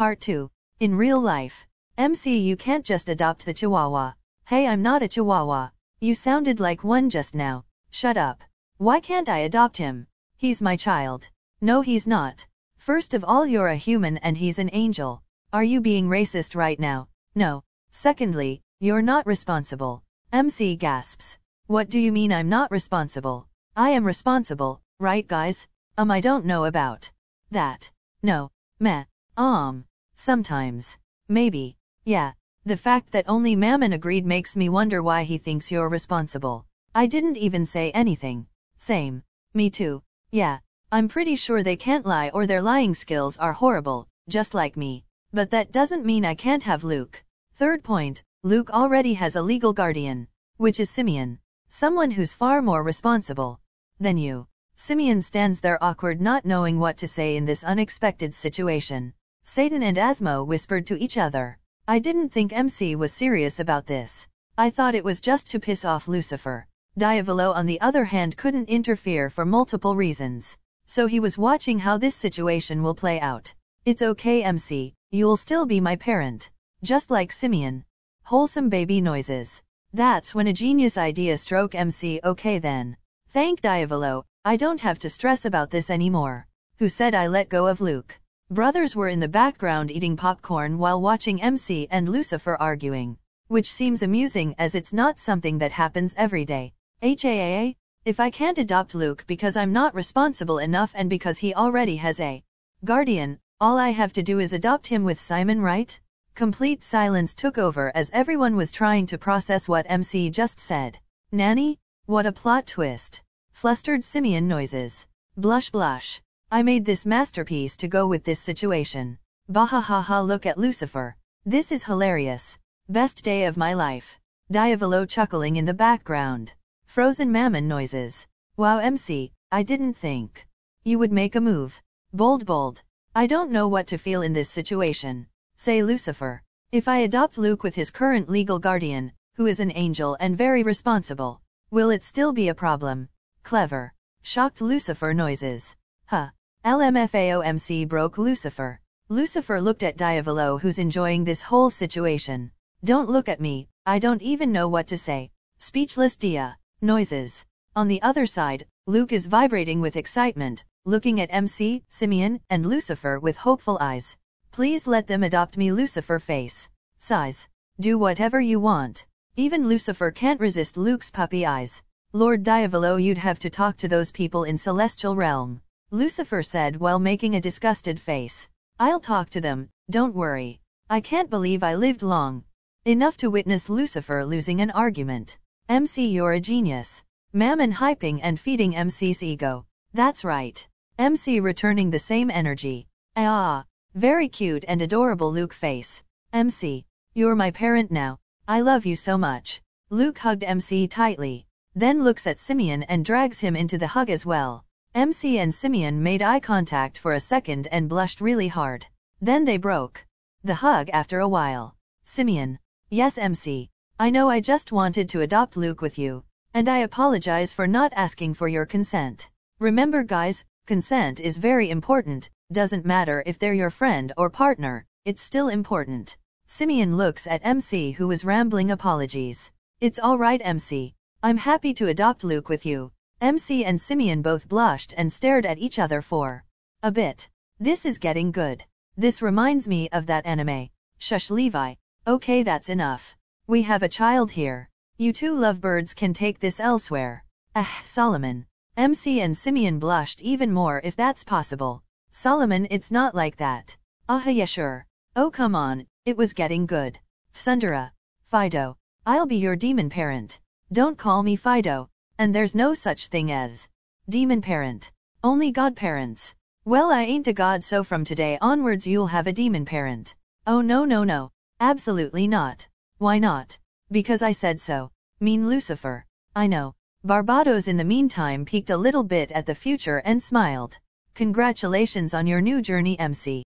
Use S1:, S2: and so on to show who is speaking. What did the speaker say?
S1: Part 2. In real life, MC, you can't just adopt the Chihuahua. Hey, I'm not a Chihuahua. You sounded like one just now. Shut up. Why can't I adopt him? He's my child. No, he's not. First of all, you're a human and he's an angel. Are you being racist right now? No. Secondly, you're not responsible. MC gasps. What do you mean I'm not responsible? I am responsible, right guys? Um, I don't know about that. No. Meh. Um. Sometimes. Maybe. Yeah. The fact that only Mammon agreed makes me wonder why he thinks you're responsible. I didn't even say anything. Same. Me too. Yeah. I'm pretty sure they can't lie or their lying skills are horrible, just like me. But that doesn't mean I can't have Luke. Third point, Luke already has a legal guardian, which is Simeon. Someone who's far more responsible than you. Simeon stands there awkward not knowing what to say in this unexpected situation. Satan and Asmo whispered to each other. I didn't think MC was serious about this. I thought it was just to piss off Lucifer. Diavolo on the other hand couldn't interfere for multiple reasons. So he was watching how this situation will play out. It's okay MC, you'll still be my parent. Just like Simeon. Wholesome baby noises. That's when a genius idea stroke MC okay then. Thank Diavolo, I don't have to stress about this anymore. Who said I let go of Luke? Brothers were in the background eating popcorn while watching MC and Lucifer arguing, which seems amusing as it's not something that happens every day. HAA, if I can't adopt Luke because I'm not responsible enough and because he already has a guardian, all I have to do is adopt him with Simon, right? Complete silence took over as everyone was trying to process what MC just said. Nanny, what a plot twist. Flustered simian noises. Blush blush. I made this masterpiece to go with this situation. Bahahaha look at Lucifer. This is hilarious. Best day of my life. Diavolo chuckling in the background. Frozen mammon noises. Wow MC, I didn't think. You would make a move. Bold bold. I don't know what to feel in this situation. Say Lucifer. If I adopt Luke with his current legal guardian, who is an angel and very responsible, will it still be a problem? Clever. Shocked Lucifer noises. Huh. LMFAOMC broke Lucifer. Lucifer looked at Diavolo who's enjoying this whole situation. Don't look at me, I don't even know what to say. Speechless Dia. Noises. On the other side, Luke is vibrating with excitement, looking at MC, Simeon, and Lucifer with hopeful eyes. Please let them adopt me Lucifer face. Sighs. Do whatever you want. Even Lucifer can't resist Luke's puppy eyes. Lord Diavolo you'd have to talk to those people in Celestial Realm. Lucifer said while making a disgusted face. I'll talk to them, don't worry. I can't believe I lived long. Enough to witness Lucifer losing an argument. MC you're a genius. Mammon hyping and feeding MC's ego. That's right. MC returning the same energy. Ah, very cute and adorable Luke face. MC, you're my parent now. I love you so much. Luke hugged MC tightly, then looks at Simeon and drags him into the hug as well. MC and Simeon made eye contact for a second and blushed really hard. Then they broke the hug after a while. Simeon, yes, MC, I know I just wanted to adopt Luke with you, and I apologize for not asking for your consent. Remember, guys, consent is very important, doesn't matter if they're your friend or partner, it's still important. Simeon looks at MC, who was rambling apologies. It's alright, MC, I'm happy to adopt Luke with you, MC and Simeon both blushed and stared at each other for a bit. This is getting good. This reminds me of that anime. Shush, Levi. Okay, that's enough. We have a child here. You two lovebirds can take this elsewhere. Ah, Solomon. MC and Simeon blushed even more if that's possible. Solomon, it's not like that. Ah, yeah, sure. Oh, come on, it was getting good. Sundara. Fido. I'll be your demon parent. Don't call me Fido, and there's no such thing as demon parent, only godparents. Well, I ain't a god, so from today onwards you'll have a demon parent. Oh, no, no, no, absolutely not. Why not? Because I said so. Mean Lucifer. I know. Barbados, in the meantime, peeked a little bit at the future and smiled. Congratulations on your new journey, MC.